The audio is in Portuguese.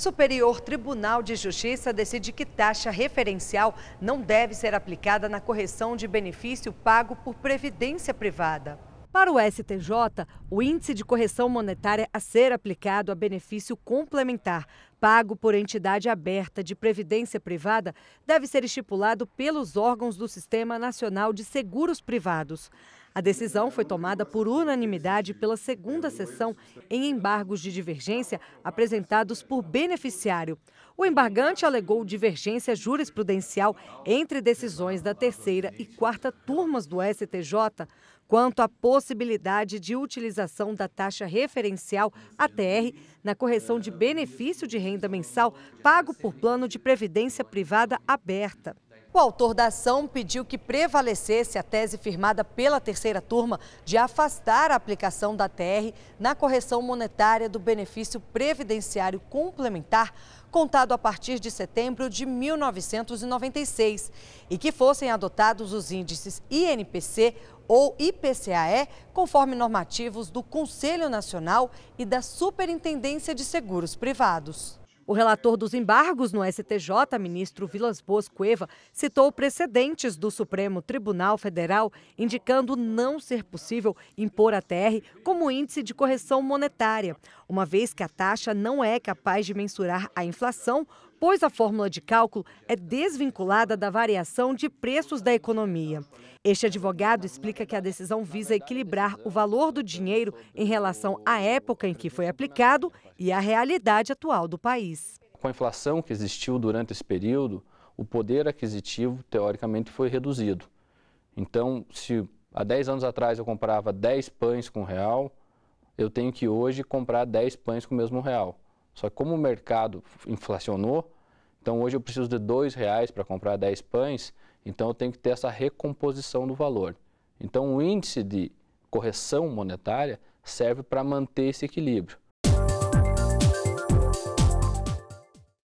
Superior Tribunal de Justiça decide que taxa referencial não deve ser aplicada na correção de benefício pago por previdência privada. Para o STJ, o índice de correção monetária a ser aplicado a benefício complementar pago por entidade aberta de previdência privada deve ser estipulado pelos órgãos do Sistema Nacional de Seguros Privados. A decisão foi tomada por unanimidade pela segunda sessão em embargos de divergência apresentados por beneficiário. O embargante alegou divergência jurisprudencial entre decisões da terceira e quarta turmas do STJ quanto à possibilidade de utilização da taxa referencial ATR na correção de benefício de renda renda mensal pago por plano de previdência privada aberta. O autor da ação pediu que prevalecesse a tese firmada pela terceira turma de afastar a aplicação da TR na correção monetária do benefício previdenciário complementar, contado a partir de setembro de 1996, e que fossem adotados os índices INPC ou IPCAE, conforme normativos do Conselho Nacional e da Superintendência de Seguros Privados. O relator dos embargos no STJ, ministro Vilas Boas Cueva, citou precedentes do Supremo Tribunal Federal, indicando não ser possível impor a TR como índice de correção monetária, uma vez que a taxa não é capaz de mensurar a inflação pois a fórmula de cálculo é desvinculada da variação de preços da economia. Este advogado explica que a decisão visa equilibrar o valor do dinheiro em relação à época em que foi aplicado e à realidade atual do país. Com a inflação que existiu durante esse período, o poder aquisitivo, teoricamente, foi reduzido. Então, se há 10 anos atrás eu comprava 10 pães com um real, eu tenho que hoje comprar 10 pães com o mesmo real. Só que como o mercado inflacionou, então hoje eu preciso de dois reais para comprar 10 pães, então eu tenho que ter essa recomposição do valor. Então o índice de correção monetária serve para manter esse equilíbrio.